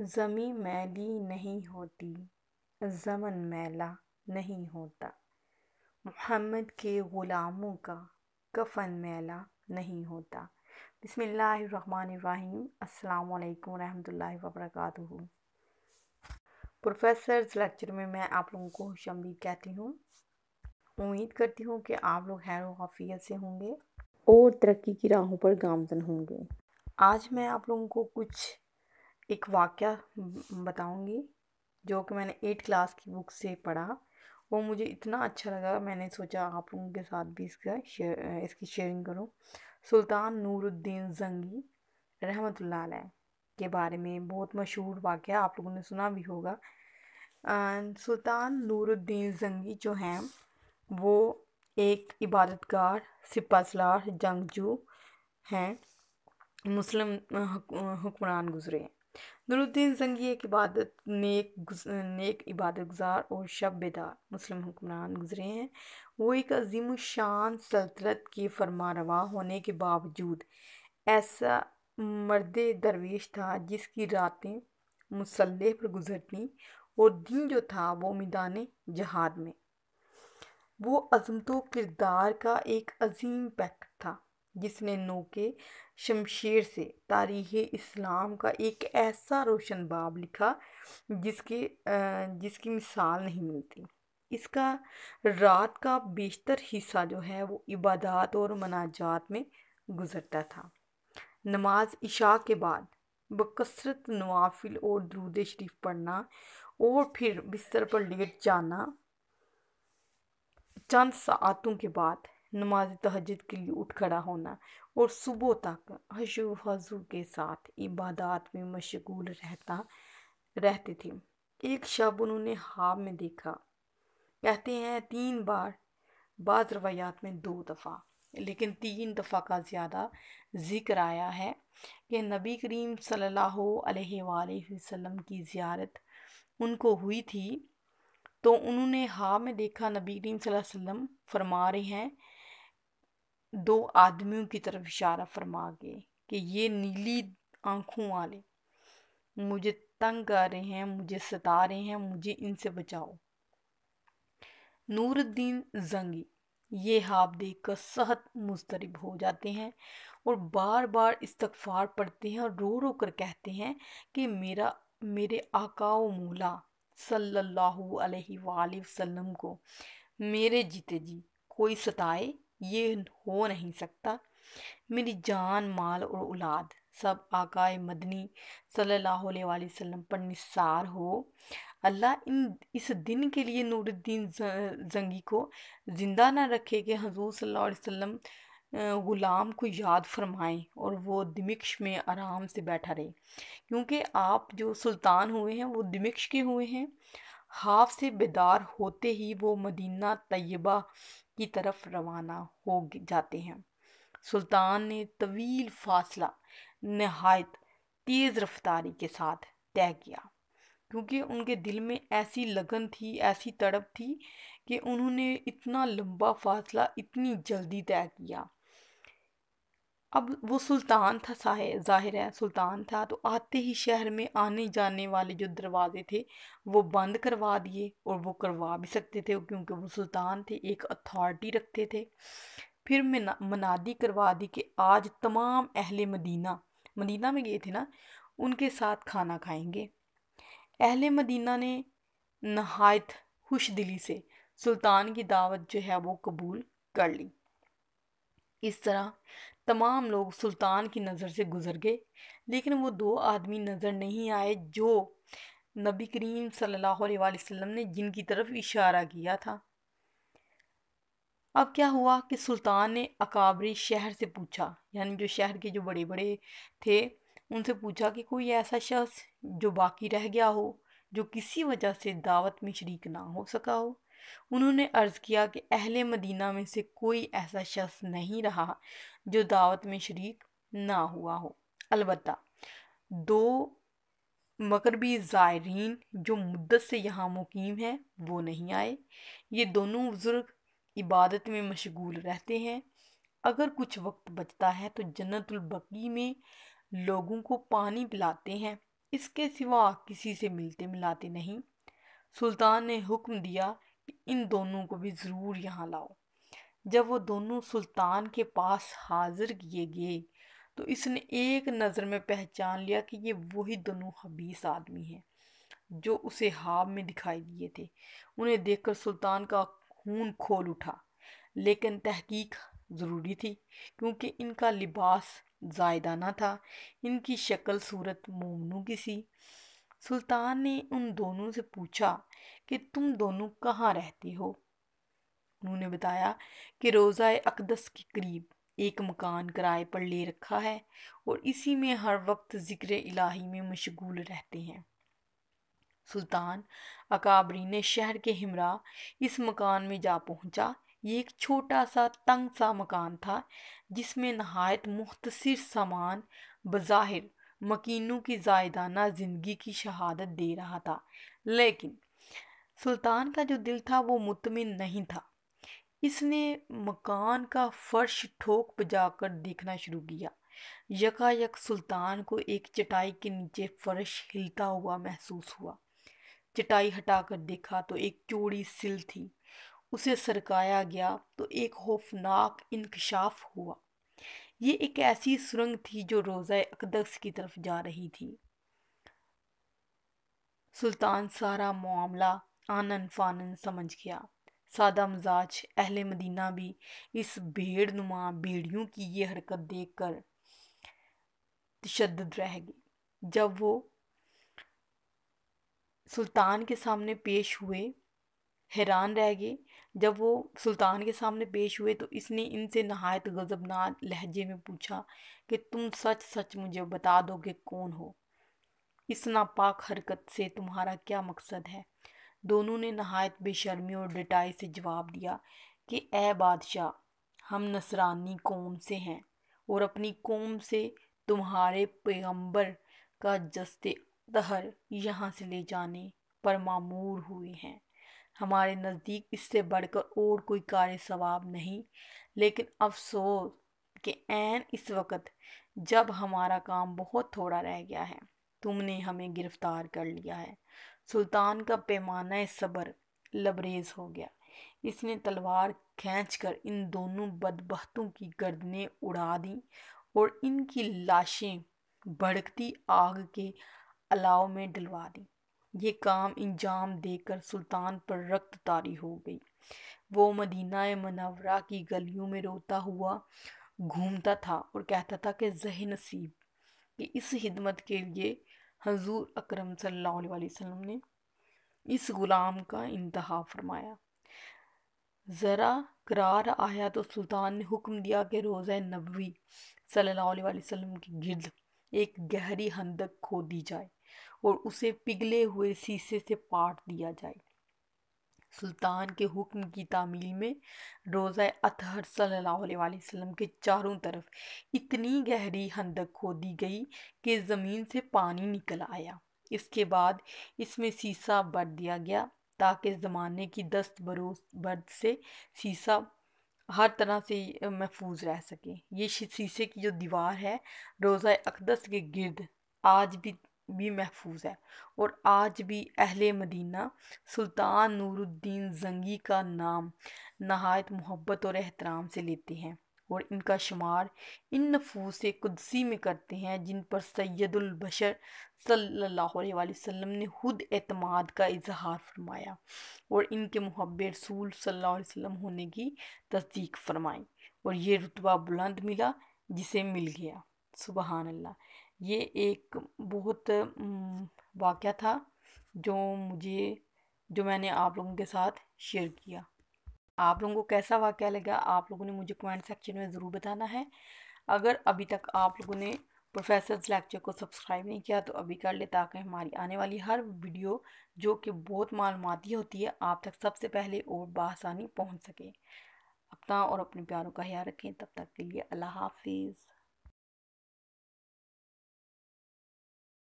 ज़मी मैली नहीं होती ज़मन मैला नहीं होता मोहम्मद के ग़ुलामों का कफ़न मैला नहीं होता बसमीम अल्लाम रहमतुल्लाहि व बरकातुहू प्रोफ़ेसर लेक्चर में मैं आप लोगों को खुशामदीद कहती हूँ उम्मीद करती हूँ कि आप लोग हैर हाफियत से होंगे और तरक्की की राहों पर गामजन होंगे आज मैं आप लोगों को कुछ एक वाक्य बताऊंगी जो कि मैंने एट क्लास की बुक से पढ़ा वो मुझे इतना अच्छा लगा मैंने सोचा आप लोगों के साथ भी इसका शेयर इसकी शेयरिंग करूं सुल्तान नूरुद्दीन जंगी रहमतुल्लाह के बारे में बहुत मशहूर वाक्य आप लोगों ने सुना भी होगा सुल्तान नूरुद्दीन जंगी जो हैं वो एक इबादतगार सिपासलार जंगजू हैं मुस्लिम हुक्मरान गुजरे हैं दरुद्दीन जंगी एक इबादत नेक नेक इबादत गुजार और शब बेदार मुस्लिम हुक्मरान गुजरे हैं वो एक अजीम शान सल्तनत के फरमा रवा होने के बावजूद ऐसा मर्द दरवेश था जिसकी रातें मुसल्ह पर गुजरती और दिन जो था वो मैदान जहाद में वो अजमतो किरदार का एक अजीम पैक जिसने नोके शमशेर से तारीख़ इस्लाम का एक ऐसा रोशन बाब लिखा जिसके जिसकी मिसाल नहीं मिलती इसका रात का बेशतर हिस्सा जो है वो इबादत और मनाजात में गुज़रता था नमाज इशा के बाद बकसरत नवाफिल और दरूद शरीफ पढ़ना और फिर बिस्तर पर लेट जाना चंद सातों के बाद नमाज तहजद के लिए उठ खड़ा होना और सुबह तक हशु हजू के साथ इबादत में मशगूल रहता रहते थे एक शब उन्होंने हाब में देखा कहते हैं तीन बार बाद रवायात में दो दफ़ा लेकिन तीन दफ़ा का ज़्यादा जिक्र आया है कि नबी करीम सल्लल्लाहु वसल्लम की ज़्यारत उनको हुई थी तो उन्होंने हाँ में देखा नबी करीम वसल्लम फरमा रहे हैं दो आदमियों की तरफ इशारा फरमा के कि ये नीली आँखों वाले मुझे तंग कर रहे हैं मुझे सता रहे हैं मुझे इनसे बचाओ नूरुद्दीन जंगी ये हाफ देख कर सहत मुस्तरब हो जाते हैं और बार बार इस्तफार पढ़ते हैं और रो रो कर कहते हैं कि मेरा मेरे आका मूला सल्लल्लाहु अलैहि वसल्लम को मेरे जीते जी कोई सताए ये हो नहीं सकता मेरी जान माल और औलाद सब आकाए मदनी सल्लल्लाहु अलैहि वसल्लम पर निसार हो अल्लाह इन इस दिन के लिए नूरुद्दीन जंगी को ज़िंदा ना रखे कि हजूर सल्लल्लाहु अलैहि वसल्लम ग़ुलाम को याद फरमाएं और वो दिमिक्श में आराम से बैठा रहे क्योंकि आप जो सुल्तान हुए हैं वो दिमिक्श के हुए हैं हाफ से बेदार होते ही वो मदीना तैयबा की तरफ रवाना हो जाते हैं सुल्तान ने तवील फासला नहायत तेज़ रफ्तारी के साथ तय किया क्योंकि उनके दिल में ऐसी लगन थी ऐसी तड़प थी कि उन्होंने इतना लंबा फासला इतनी जल्दी तय किया अब वो सुल्तान था साहे ज़ाहिर है सुल्तान था तो आते ही शहर में आने जाने वाले जो दरवाजे थे वो बंद करवा दिए और वो करवा भी सकते थे क्योंकि वो सुल्तान थे एक अथॉरिटी रखते थे फिर मनादी करवा दी कि आज तमाम अहल मदीना मदीना में गए थे ना उनके साथ खाना खाएंगे अहल मदीना ने नहायत खुश दिली से सुल्तान की दावत जो है वो कबूल कर ली इस तरह तमाम लोग सुल्तान की नज़र से गुज़र गए लेकिन वो दो आदमी नज़र नहीं आए जो नबी करीम सल्लल्लाहु अलैहि वसल्लम ने जिनकी तरफ इशारा किया था अब क्या हुआ कि सुल्तान ने अकाबरी शहर से पूछा यानी जो शहर के जो बड़े बड़े थे उनसे पूछा कि कोई ऐसा शख्स जो बाकी रह गया हो जो किसी वजह से दावत में शरीक ना हो सका हो उन्होंने अर्ज़ किया कि अहले मदीना में से कोई ऐसा शख्स नहीं रहा जो दावत में शरीक ना हुआ हो अलबत् दो मकरबी ज़ायरीन जो मुद्दत से यहाँ मुकीम हैं वो नहीं आए ये दोनों बुज़ुर्ग इबादत में मशगूल रहते हैं अगर कुछ वक्त बचता है तो जन्नतुलबकी में लोगों को पानी पिलाते हैं इसके सिवा किसी से मिलते मिलाते नहीं सुल्तान ने हुक्म दिया इन दोनों को भी ज़रूर यहाँ लाओ जब वो दोनों सुल्तान के पास हाज़िर किए गए तो इसने एक नज़र में पहचान लिया कि ये वही दोनों हबीस आदमी हैं जो उसे हाब में दिखाई दिए थे उन्हें देखकर सुल्तान का खून खोल उठा लेकिन तहकीक ज़रूरी थी क्योंकि इनका लिबास जायदाना था इनकी शक्ल सूरत मोमनू की सी सुल्तान ने उन दोनों से पूछा कि तुम दोनों कहाँ रहते हो उन्होंने बताया कि रोज़ा अकदस के करीब एक मकान किराए पर ले रखा है और इसी में हर वक्त ज़िक्र इलाही में मशगूल रहते हैं सुल्तान अकाबरी ने शहर के हमरा इस मकान में जा पहुंचा ये एक छोटा सा तंग सा मकान था जिसमें नहायत मुख्तसर सामान बज़ाहिर मकीनू की जायदाना ज़िंदगी की शहादत दे रहा था लेकिन सुल्तान का जो दिल था वो मुतमिन नहीं था इसने मकान का फर्श ठोक बजाकर देखना शुरू किया यकायक सुल्तान को एक चटाई के नीचे फर्श हिलता हुआ महसूस हुआ चटाई हटाकर देखा तो एक चौड़ी सिल थी उसे सरकाया गया तो एक खौफनाक इंकशाफ हुआ ये एक ऐसी सुरंग थी जो रोज़ा अकदस की तरफ जा रही थी सुल्तान सारा मामला आनन फानन समझ गया सादा मजाज अहल मदीना भी इस भेड़ नुमा भेड़ियों की ये हरकत देख कर तशद रह गए जब वो सुल्तान के सामने पेश हुए हैरान रह गए जब वो सुल्तान के सामने पेश हुए तो इसने इनसे नहायत गज़बनाक लहजे में पूछा कि तुम सच सच मुझे बता दो कि कौन हो इस नापाक हरकत से तुम्हारा क्या मकसद है दोनों ने नहायत बेशर्मी और डटाई से जवाब दिया कि ए बादशाह हम नसरानी कौम से हैं और अपनी कौम से तुम्हारे पैगंबर का जस्ते दहर यहाँ से ले जाने पर मामूर हुए हैं हमारे नज़दीक इससे बढ़कर और कोई कार्य सवाब नहीं लेकिन अफसोस कि एन इस वक्त जब हमारा काम बहुत थोड़ा रह गया है तुमने हमें गिरफ़्तार कर लिया है सुल्तान का पैमाना सब्र लबरेज हो गया इसने तलवार खींच कर इन दोनों बदबहतों की गर्दनें उड़ा दी और इनकी लाशें भड़कती आग के अलाव में डलवा दी ये काम अंजाम देकर सुल्तान पर रक्त तारी हो गई वो मदीना मनवरा की गलियों में रोता हुआ घूमता था और कहता था कि जह नसीब कि इस हिदमत के लिए हजूर अक्रम वसल्लम ने इस ग़ुलाम का इंतहा फरमाया ज़रा करार आया तो सुल्तान ने हुक्म दिया कि रोज़ नबी सल्लल्लाहु अलैहि वसल्लम के गिरद एक गहरी हंदक खोदी जाए और उसे पिघले हुए शीशे से पाट दिया जाए सुल्तान के हुक्म की तामील में रोज़ा अतहर सल्लल्लाहु अलैहि वसल्लम के चारों तरफ इतनी गहरी हंदक खोदी गई कि ज़मीन से पानी निकल आया इसके बाद इसमें शीशा भर दिया गया ताकि ज़माने की दस्त बरोस बर्द से शीशा हर तरह से महफूज रह सकें ये शीशे की जो दीवार है रोज़ा अकदस के गर्द आज भी भी महफूज है और आज भी अहल मदीना सुल्तान नूरुद्दीन जंगी का नाम नहायत मोहब्बत और एहतराम से लेते हैं और इनका शुमार इन नफूस कुदसी में करते हैं जिन पर सैदुलबशर सल्लाम ने खुद अतमाद का इजहार फरमाया और इनके महब रसूल सल्लाम होने की तस्दीक फरमाई और ये रुतबा बुलंद मिला जिसे मिल गया सुबहानल्ला अल्लाह ये एक बहुत वाक़ था जो मुझे जो मैंने आप लोगों के साथ शेयर किया आप लोगों को कैसा वाक़ लगा आप लोगों ने मुझे कमेंट सेक्शन में ज़रूर बताना है अगर अभी तक आप लोगों ने प्रोफेसर लेक्चर को सब्सक्राइब नहीं किया तो अभी कर ले ताकि हमारी आने वाली हर वीडियो जो कि बहुत मालूमती होती है आप तक सबसे पहले और बसानी पहुँच सके अपना और अपने प्यारों का ख्याल रखें तब तक के लिए अल्लाह हाफिज़